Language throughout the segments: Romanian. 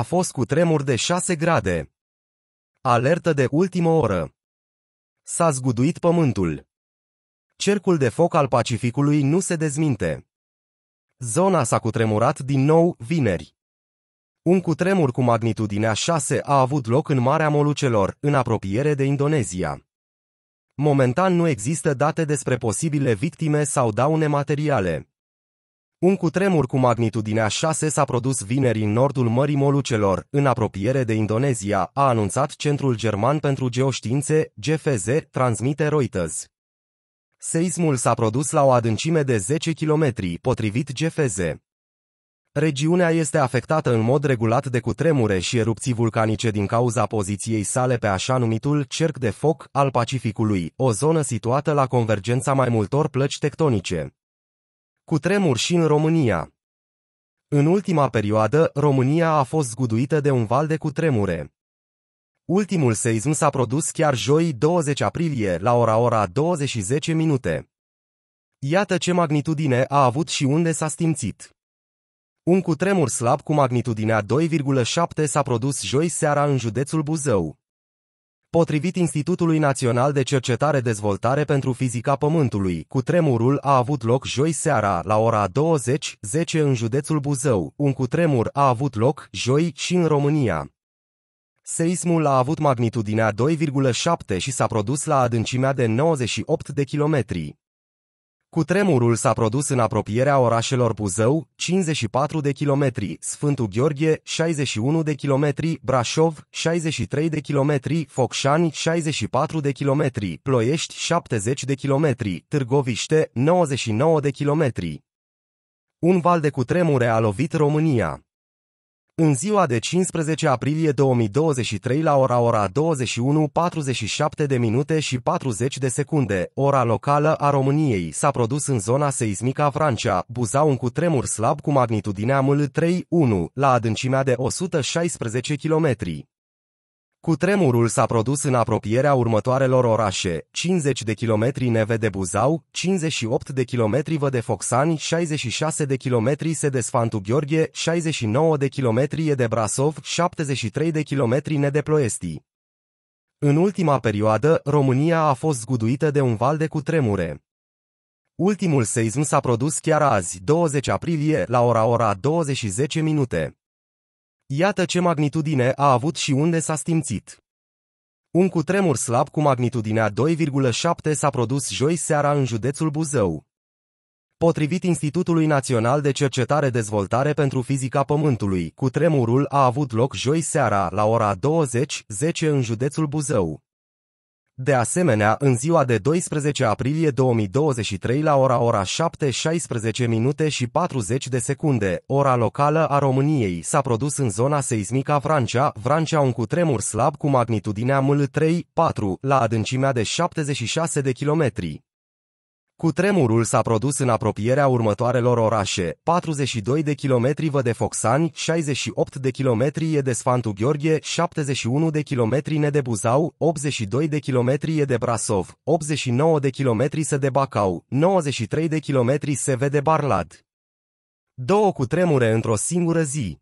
A fost cu tremur de 6 grade. Alertă de ultimă oră. S-a zguduit pământul. Cercul de foc al Pacificului nu se dezminte. Zona s-a cutremurat din nou vineri. Un cutremur cu magnitudinea 6 a avut loc în Marea Molucelor, în apropiere de Indonezia. Momentan nu există date despre posibile victime sau daune materiale. Un cutremur cu magnitudinea 6 s-a produs vineri în nordul Mării Molucelor, în apropiere de Indonezia, a anunțat Centrul German pentru Geoștiințe, GFZ, transmite Reuters. Seismul s-a produs la o adâncime de 10 km, potrivit GFZ. Regiunea este afectată în mod regulat de cutremure și erupții vulcanice din cauza poziției sale pe așa numitul cerc de foc al Pacificului, o zonă situată la convergența mai multor plăci tectonice cu tremur și în România. În ultima perioadă, România a fost zguduită de un val de cutremure. Ultimul seism s-a produs chiar joi 20 aprilie la ora ora 20 10 minute. Iată ce magnitudine a avut și unde s-a stimțit. Un cutremur slab cu magnitudinea 2,7 s-a produs joi seara în județul Buzău. Potrivit Institutului Național de Cercetare Dezvoltare pentru Fizica Pământului, cutremurul a avut loc joi seara la ora 20.10 în județul Buzău. Un cutremur a avut loc joi și în România. Seismul a avut magnitudinea 2,7 și s-a produs la adâncimea de 98 de kilometri. Cutremurul s-a produs în apropierea orașelor Buzău, 54 de kilometri, Sfântul Gheorghe, 61 de kilometri, Brașov, 63 de kilometri, Focșani, 64 de kilometri, Ploiești, 70 de kilometri, Târgoviște, 99 de kilometri. Un val de cutremure a lovit România. În ziua de 15 aprilie 2023 la ora ora 21.47 de minute și 40 de secunde, ora locală a României, s-a produs în zona seismică a Francia, Buzau un cutremur slab cu magnitudinea ml 3.1 la adâncimea de 116 km. Cutremurul s-a produs în apropierea următoarelor orașe, 50 de kilometri neve de Buzau, 58 de kilometri vă de Foxani, 66 de kilometri se de Sfantu Gheorghe, 69 de kilometri e de Brasov, 73 de kilometri ne de Ploesti. În ultima perioadă, România a fost zguduită de un val de cutremure. Ultimul seism s-a produs chiar azi, 20 aprilie, la ora ora 20 minute. Iată ce magnitudine a avut și unde s-a stimțit. Un cutremur slab cu magnitudinea 2,7 s-a produs joi seara în județul Buzău. Potrivit Institutului Național de Cercetare Dezvoltare pentru Fizica Pământului, cutremurul a avut loc joi seara la ora 20.10 în județul Buzău. De asemenea, în ziua de 12 aprilie 2023 la ora ora 7:16 minute și 40 de secunde, ora locală a României, s-a produs în zona seismică Francia, Francia un cutremur slab cu magnitudinea ML3-4 la adâncimea de 76 de kilometri. Cu tremurul s-a produs în apropierea următoarelor orașe, 42 de kilometri de Foxani, 68 de kilometri de Sfantu Gheorghe, 71 de kilometri de Buzau, 82 de kilometri de Brasov, 89 de kilometri se de Bacau, 93 de kilometri se vede Barlad. Două cu tremure într-o singură zi,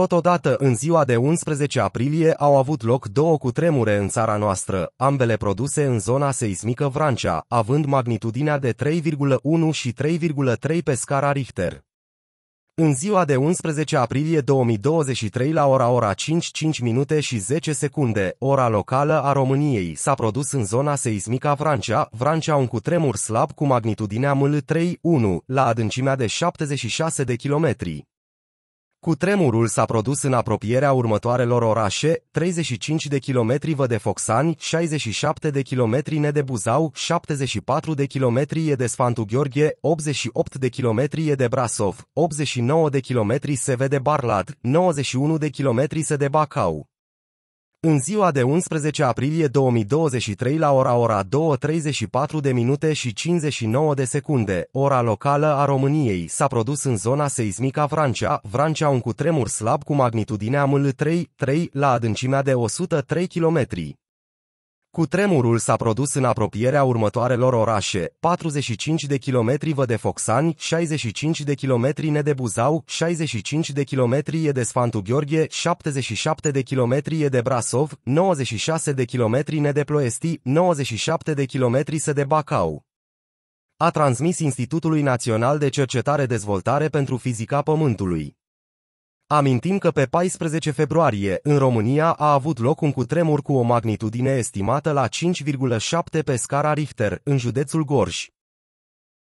Totodată, în ziua de 11 aprilie au avut loc două cutremure în țara noastră, ambele produse în zona seismică Vrancea, având magnitudinea de 3,1 și 3,3 pe scara Richter. În ziua de 11 aprilie 2023 la ora ora 5, 5 minute și 10 secunde, ora locală a României, s-a produs în zona seismică Vrancea, Vrancea un cutremur slab cu magnitudinea ML3-1, la adâncimea de 76 de kilometri. Cu tremurul s-a produs în apropierea următoarelor orașe, 35 de kilometri vă de Foxani, 67 de kilometri de Buzau, 74 de kilometri e de Sfantu Gheorghe, 88 de kilometri e de Brasov, 89 de kilometri se vede Barlat, 91 de kilometri se de Bacau. În ziua de 11 aprilie 2023 la ora ora 2.34 de minute și 59 de secunde, ora locală a României, s-a produs în zona seismică Vrancea, Vrancea un cutremur slab cu magnitudinea ML3, 3 la adâncimea de 103 km. Cu tremurul s-a produs în apropierea următoarelor orașe, 45 de kilometri Foxani, 65 de kilometri Buzau, 65 de kilometri de Sfantu Gheorghe, 77 de kilometri de Brasov, 96 de kilometri Ploesti, 97 de kilometri de Bacau. A transmis Institutului Național de Cercetare Dezvoltare pentru Fizica Pământului. Amintim că pe 14 februarie, în România a avut loc un cutremur cu o magnitudine estimată la 5,7 pe scara Richter, în județul Gorj.